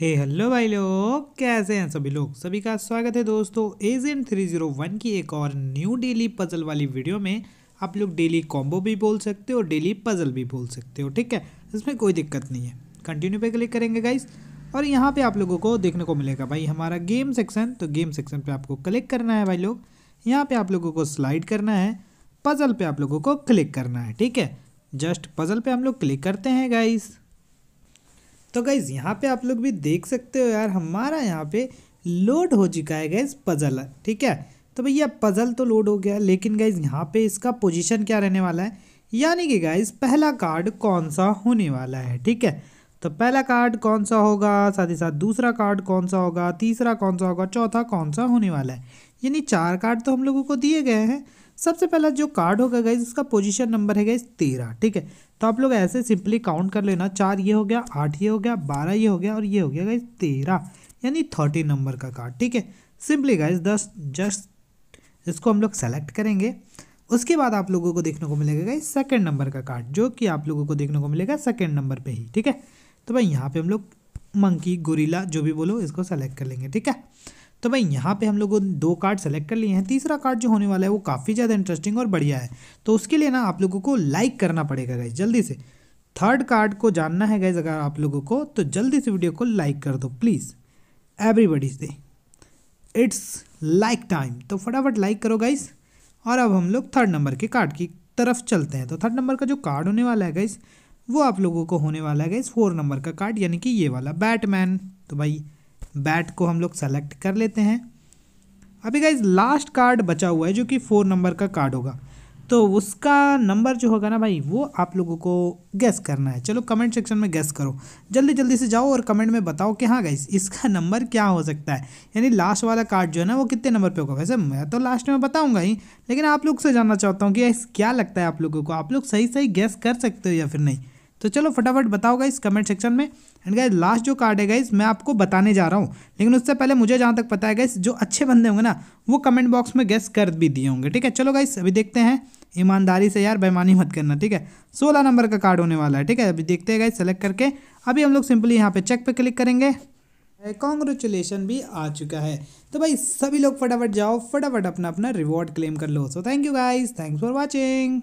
हे hey, hello भाई लोग कैसे हैं सभी लोग सभी का स्वागत है दोस्तों एजेंट 301 की एक और न्यू डेली पजल वाली वीडियो में आप लोग डेली कॉम्बो भी बोल सकते हो डेली पजल भी बोल सकते हो ठीक है इसमें कोई दिक्कत नहीं है कंटिन्यू पे क्लिक करेंगे गाइस और यहाँ पे आप लोगों को देखने को मिलेगा भाई हमारा गेम सेक्शन तो गेम सेक्शन पर आपको क्लिक करना है भाई लोग यहाँ पर आप लोगों को स्लाइड करना है पजल पर आप लोगों को क्लिक करना है ठीक है जस्ट पजल पर हम लोग क्लिक करते हैं गाइज़ तो गाइज़ यहाँ पे आप लोग भी देख सकते हो यार हमारा यहाँ पे लोड हो चुका है गैस पज़ल ठीक है तो भैया पज़ल तो लोड हो गया लेकिन गाइज़ यहाँ पे इसका पोजीशन क्या रहने वाला है यानी कि गाइज़ पहला कार्ड कौन सा होने वाला है ठीक है तो पहला कार्ड कौन सा होगा साथ ही साथ दूसरा कार्ड कौन सा होगा तीसरा कौन सा होगा चौथा कौन सा होने वाला है यानी चार कार्ड तो हम लोगों को दिए गए हैं सबसे पहला जो कार्ड होगा गाइज उसका पोजीशन नंबर है गाइज तेरह ठीक है तो आप लोग ऐसे सिंपली काउंट कर लेना चार ये हो गया आठ ये हो गया बारह ये हो गया और ये हो गया गाइज तेरह यानी थर्टीन नंबर का कार्ड ठीक है सिंपली गाइज दस जस्ट इसको हम लोग सेलेक्ट करेंगे उसके बाद आप लोगों को देखने को मिलेगा गाइज सेकेंड नंबर का कार्ड जो कि आप लोगों को देखने को मिलेगा सेकेंड नंबर पर ही ठीक है तो भाई यहाँ पर हम लोग मंकी गोरीला जो भी बोलो इसको सेलेक्ट कर लेंगे ठीक है तो भाई यहाँ पे हम लोगों दो कार्ड सेलेक्ट कर लिए हैं तीसरा कार्ड जो होने वाला है वो काफ़ी ज़्यादा इंटरेस्टिंग और बढ़िया है तो उसके लिए ना आप लोगों को लाइक करना पड़ेगा गाइज जल्दी से थर्ड कार्ड को जानना है गाइज अगर आप लोगों को तो जल्दी से वीडियो को लाइक कर दो please everybody's they it's like time तो फटाफट लाइक करो गाइज और अब हम लोग थर्ड नंबर के कार्ड की तरफ चलते हैं तो थर्ड नंबर का जो कार्ड होने वाला है गाइज वो आप लोगों को होने वाला है गाइज फोर नंबर का कार्ड यानी कि ये वाला बैटमैन तो भाई बैट को हम लोग सेलेक्ट कर लेते हैं अभी गाइज लास्ट कार्ड बचा हुआ है जो कि फोर नंबर का कार्ड होगा तो उसका नंबर जो होगा ना भाई वो आप लोगों को गैस करना है चलो कमेंट सेक्शन में गैस करो जल्दी जल्दी से जाओ और कमेंट में बताओ कि हाँ गाइज इसका नंबर क्या हो सकता है यानी लास्ट वाला कार्ड जो है ना वो कितने नंबर पे होगा वैसे मैं तो लास्ट में बताऊंगा ही लेकिन आप लोग से जानना चाहता हूँ कि क्या लगता है आप लोगों को आप लोग सही सही गैस कर सकते हो या फिर नहीं तो चलो फटाफट बताओ गाइस कमेंट सेक्शन में एंड गाइस लास्ट जो कार्ड है गाइस मैं आपको बताने जा रहा हूँ लेकिन उससे पहले मुझे जहाँ तक पता है गाइस जो अच्छे बंदे होंगे ना वो कमेंट बॉक्स में गेस कर भी दिए होंगे ठीक है चलो गाइस अभी देखते हैं ईमानदारी से यार बेमानी मत करना ठीक है सोलह नंबर का कार्ड होने वाला है ठीक है अभी देखते हैं गाइस सेलेक्ट करके अभी हम लोग सिंपली यहाँ पे चेक पर क्लिक करेंगे कॉन्ग्रेचुलेसन भी आ चुका है तो भाई सभी लोग फटाफट जाओ फटाफट अपना अपना रिवॉर्ड क्लेम कर लो so thank you guys thanks for watching